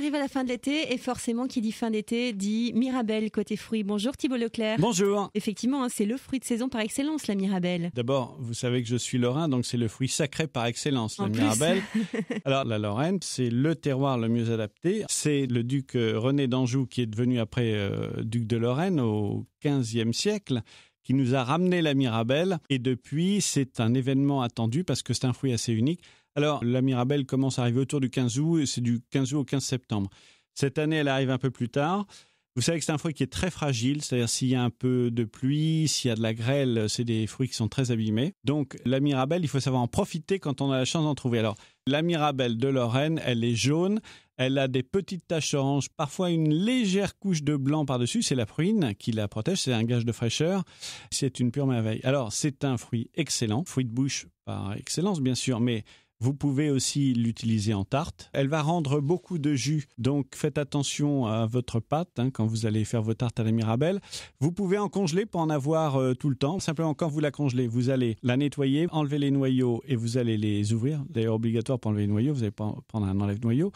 arrive à la fin de l'été et forcément, qui dit fin d'été dit Mirabelle côté fruits. Bonjour Thibault Leclerc. Bonjour. Effectivement, hein, c'est le fruit de saison par excellence, la Mirabelle. D'abord, vous savez que je suis lorrain, donc c'est le fruit sacré par excellence, la Mirabelle. Alors, la Lorraine, c'est le terroir le mieux adapté. C'est le duc euh, René d'Anjou qui est devenu après euh, duc de Lorraine au XVe siècle qui nous a ramené la Mirabelle. Et depuis, c'est un événement attendu parce que c'est un fruit assez unique. Alors, la Mirabelle commence à arriver autour du 15 août et c'est du 15 août au 15 septembre. Cette année, elle arrive un peu plus tard. Vous savez que c'est un fruit qui est très fragile, c'est-à-dire s'il y a un peu de pluie, s'il y a de la grêle, c'est des fruits qui sont très abîmés. Donc la mirabelle, il faut savoir en profiter quand on a la chance d'en trouver. Alors la mirabelle de Lorraine, elle est jaune, elle a des petites taches oranges, parfois une légère couche de blanc par-dessus, c'est la pruine qui la protège, c'est un gage de fraîcheur, c'est une pure merveille. Alors c'est un fruit excellent, fruit de bouche par excellence bien sûr, mais vous pouvez aussi l'utiliser en tarte. Elle va rendre beaucoup de jus, donc faites attention à votre pâte hein, quand vous allez faire vos tartes à la mirabelle. Vous pouvez en congeler pour en avoir euh, tout le temps. Simplement, quand vous la congelez, vous allez la nettoyer, enlever les noyaux et vous allez les ouvrir. D'ailleurs, obligatoire pour enlever les noyaux, vous allez prendre un enlève-noyau.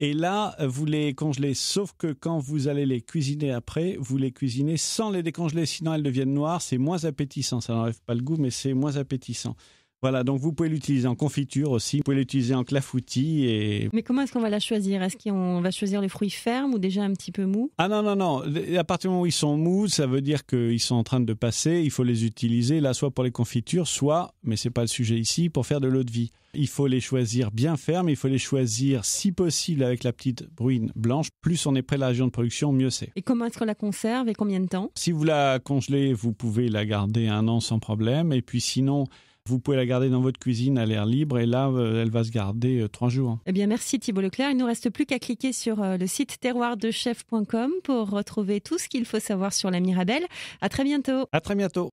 Et là, euh, vous les congelez, sauf que quand vous allez les cuisiner après, vous les cuisinez sans les décongeler, sinon elles deviennent noires, c'est moins appétissant, ça n'enlève pas le goût, mais c'est moins appétissant. Voilà, donc vous pouvez l'utiliser en confiture aussi, vous pouvez l'utiliser en clafoutis et... Mais comment est-ce qu'on va la choisir Est-ce qu'on va choisir les fruits fermes ou déjà un petit peu mous Ah non, non, non, à partir du moment où ils sont mous, ça veut dire qu'ils sont en train de passer, il faut les utiliser, là, soit pour les confitures, soit, mais c'est pas le sujet ici, pour faire de l'eau de vie. Il faut les choisir bien fermes, il faut les choisir si possible avec la petite bruine blanche. Plus on est près de la région de production, mieux c'est. Et comment est-ce qu'on la conserve et combien de temps Si vous la congelez, vous pouvez la garder un an sans problème, et puis sinon... Vous pouvez la garder dans votre cuisine à l'air libre et là, euh, elle va se garder euh, trois jours. Hein. Eh bien, merci Thibault Leclerc. Il ne nous reste plus qu'à cliquer sur euh, le site terroirdechef.com pour retrouver tout ce qu'il faut savoir sur la Mirabelle. À très bientôt. À très bientôt.